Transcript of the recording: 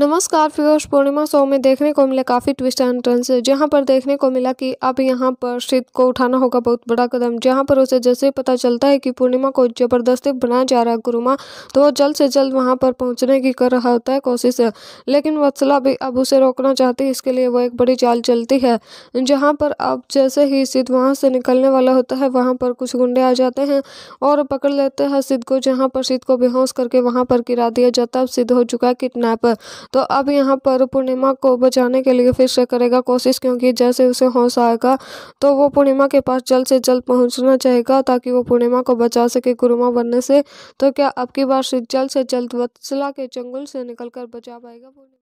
नमस्कार फिरोज पूर्णिमा शो में देखने को मिले काफ़ी ट्विस्ट एंड टर्न्स जहां पर देखने को मिला कि अब यहां पर शिव को उठाना होगा बहुत बड़ा कदम जहां पर उसे जैसे पता चलता है कि पूर्णिमा को जबरदस्ती बनाया जा रहा है गुरुमा तो वो जल्द से जल्द वहां पर पहुंचने की कर रहा होता है कोशिश लेकिन वत्सला भी अब उसे रोकना चाहती है इसके लिए वो एक बड़ी चाल चलती है जहाँ पर अब जैसे ही सिद्ध वहाँ से निकलने वाला होता है वहाँ पर कुछ गुंडे आ जाते हैं और पकड़ लेते हैं सिद्ध को जहाँ पर सिद्ध को बेहोश करके वहाँ पर गिरा दिया जाता है अब सिद्ध हो चुका है किडनैप तो अब यहाँ पर पूर्णिमा को बचाने के लिए फिर से करेगा कोशिश क्योंकि जैसे उसे होश आएगा तो वो पूर्णिमा के पास जल्द से जल्द पहुँचना चाहेगा ताकि वो पूर्णिमा को बचा सके गुरुमा बनने से तो क्या अब की बार जल्द से जल्द वत्सला के चंगुल से निकल बचा पाएगा पूर्णिमा